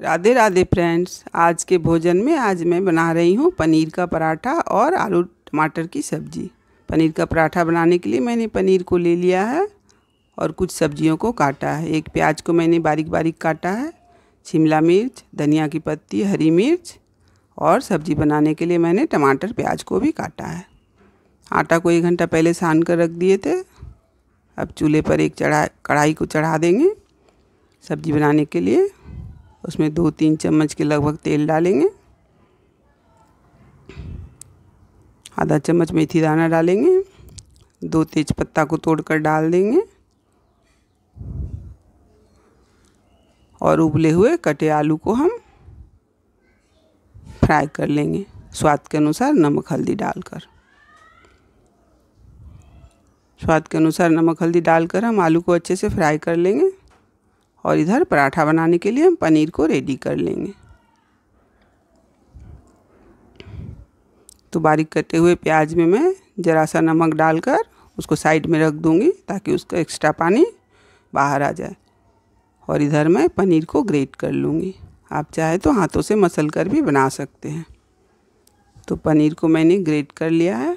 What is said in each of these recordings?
Radhe Radhe friends आज के भोजन में आज मैं बना रही हूँ पनीर का पराठा और आलू टमाटर की सब्जी पनीर का पराठा बनाने के लिए मैंने पनीर को ले लिया है और कुछ सब्जियों को काटा है एक प्याज को मैंने बारीक बारीक काटा है शिमला मिर्च धनिया की पत्ती हरी मिर्च और सब्जी बनाने के लिए मैंने टमाटर प्याज को भी काटा है आटा को एक घंटा पहले सान कर रख दिए थे अब चूल्हे पर एक चढ़ा कढ़ाई को चढ़ा देंगे सब्जी बनाने के लिए उसमें दो तीन चम्मच के लगभग तेल डालेंगे आधा चम्मच मेथी दाना डालेंगे दो तेज पत्ता को तोड़कर डाल देंगे और उबले हुए कटे आलू को हम फ्राई कर लेंगे स्वाद के अनुसार नमक हल्दी डालकर स्वाद के अनुसार नमक हल्दी डालकर हम आलू को अच्छे से फ्राई कर लेंगे और इधर पराठा बनाने के लिए हम पनीर को रेडी कर लेंगे तो बारीक कटे हुए प्याज में मैं ज़रा सा नमक डालकर उसको साइड में रख दूँगी ताकि उसका एक्स्ट्रा पानी बाहर आ जाए और इधर मैं पनीर को ग्रेट कर लूँगी आप चाहे तो हाथों से मसल कर भी बना सकते हैं तो पनीर को मैंने ग्रेट कर लिया है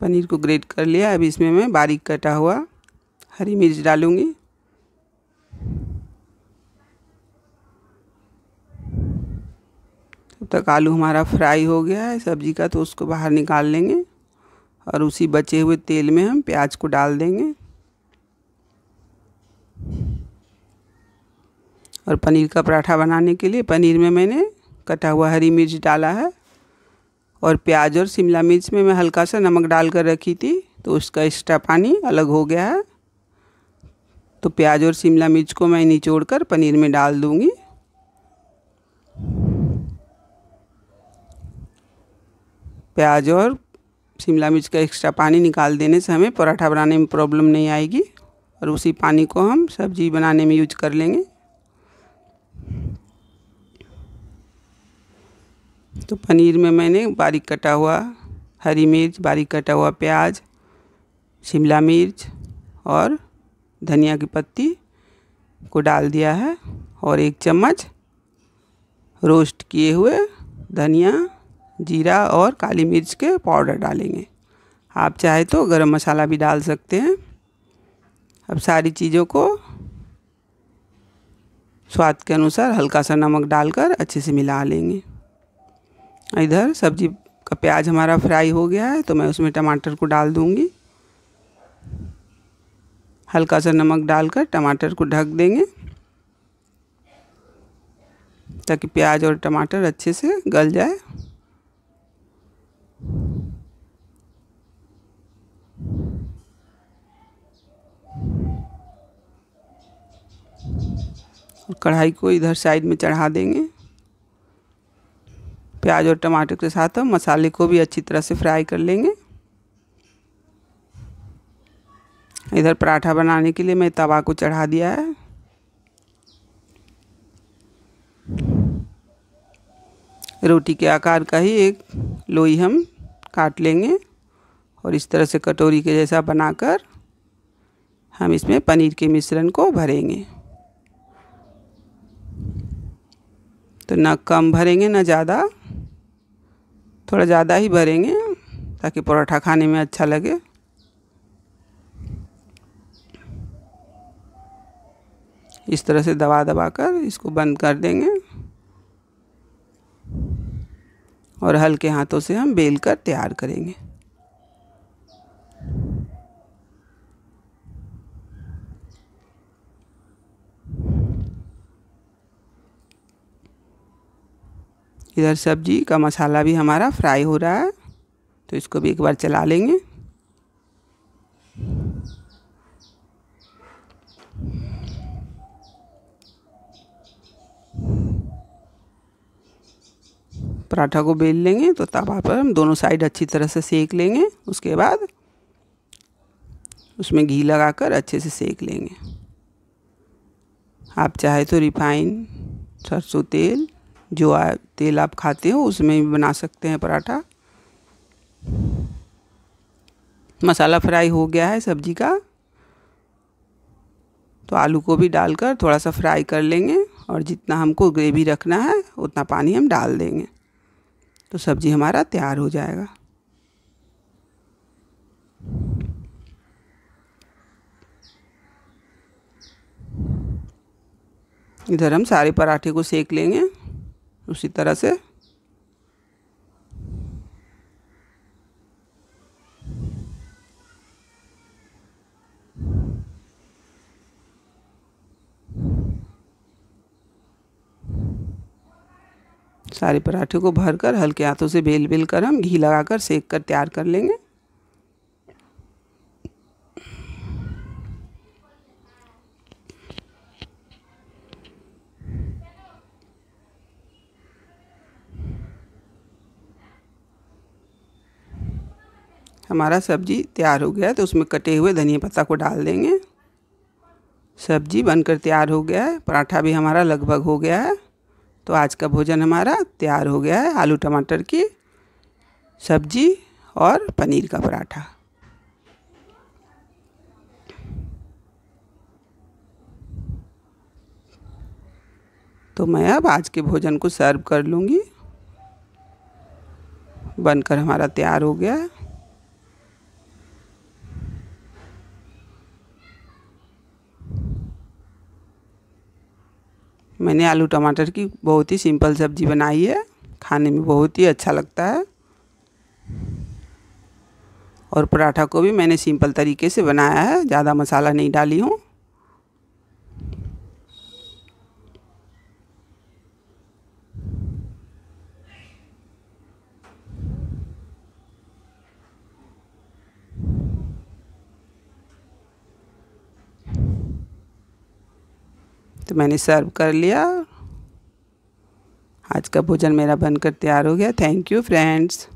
पनीर को ग्रेट कर लिया अब इसमें मैं बारीक कटा हुआ हरी मिर्च डालूँगी तब तक आलू हमारा फ्राई हो गया है सब्जी का तो उसको बाहर निकाल लेंगे और उसी बचे हुए तेल में हम प्याज को डाल देंगे और पनीर का पराठा बनाने के लिए पनीर में मैंने कटा हुआ हरी मिर्च डाला है और प्याज और शिमला मिर्च में मैं हल्का सा नमक डाल कर रखी थी तो उसका एक्स्ट्रा पानी अलग हो गया है तो प्याज और शिमला मिर्च को मैं निचोड़ कर पनीर में डाल दूँगी प्याज और शिमला मिर्च का एक्स्ट्रा पानी निकाल देने से हमें पराठा बनाने में प्रॉब्लम नहीं आएगी और उसी पानी को हम सब्जी बनाने में यूज कर लेंगे तो पनीर में मैंने बारीक कटा हुआ हरी मिर्च बारीक कटा हुआ प्याज शिमला मिर्च और धनिया की पत्ती को डाल दिया है और एक चम्मच रोस्ट किए हुए धनिया जीरा और काली मिर्च के पाउडर डालेंगे आप चाहे तो गरम मसाला भी डाल सकते हैं अब सारी चीज़ों को स्वाद के अनुसार हल्का सा नमक डालकर अच्छे से मिला लेंगे इधर सब्जी का प्याज हमारा फ्राई हो गया है तो मैं उसमें टमाटर को डाल दूँगी हल्का सा नमक डालकर टमाटर को ढक देंगे ताकि प्याज और टमाटर अच्छे से गल जाए कढ़ाई को इधर साइड में चढ़ा देंगे प्याज और टमाटर के साथ हम मसाले को भी अच्छी तरह से फ्राई कर लेंगे इधर पराठा बनाने के लिए मैं तवा को चढ़ा दिया है रोटी के आकार का ही एक लोई हम काट लेंगे और इस तरह से कटोरी के जैसा बनाकर हम इसमें पनीर के मिश्रण को भरेंगे तो ना कम भरेंगे ना ज़्यादा थोड़ा ज़्यादा ही भरेंगे ताकि पराठा खाने में अच्छा लगे इस तरह से दबा दबा कर इसको बंद कर देंगे और हल्के हाथों से हम बेल कर तैयार करेंगे इधर सब्जी का मसाला भी हमारा फ्राई हो रहा है तो इसको भी एक बार चला लेंगे पराठा को बेल लेंगे तो तवा पर हम दोनों साइड अच्छी तरह से सेक लेंगे उसके बाद उसमें घी लगाकर अच्छे से सेक लेंगे आप चाहे तो रिफाइन सरसों तेल जो तेल आप खाते हो उसमें भी बना सकते हैं पराठा मसाला फ्राई हो गया है सब्जी का तो आलू को भी डालकर थोड़ा सा फ्राई कर लेंगे और जितना हमको ग्रेवी रखना है उतना पानी हम डाल देंगे तो सब्ज़ी हमारा तैयार हो जाएगा इधर हम सारे पराठे को सेक लेंगे उसी तरह से सारे पराठे को भरकर हल्के हाथों से बेल बेल कर हम घी लगाकर सेक कर तैयार कर लेंगे हमारा सब्जी तैयार हो गया तो उसमें कटे हुए धनिया पत्ता को डाल देंगे सब्जी बनकर तैयार हो गया है पराठा भी हमारा लगभग हो गया है तो आज का भोजन हमारा तैयार हो गया है आलू टमाटर की सब्जी और पनीर का पराठा तो मैं अब आज के भोजन को सर्व कर लूँगी बनकर हमारा तैयार हो गया है मैंने आलू टमाटर की बहुत ही सिंपल सब्जी बनाई है खाने में बहुत ही अच्छा लगता है और पराठा को भी मैंने सिंपल तरीके से बनाया है ज़्यादा मसाला नहीं डाली हूँ तो मैंने सर्व कर लिया आज का भोजन मेरा बनकर तैयार हो गया थैंक यू फ्रेंड्स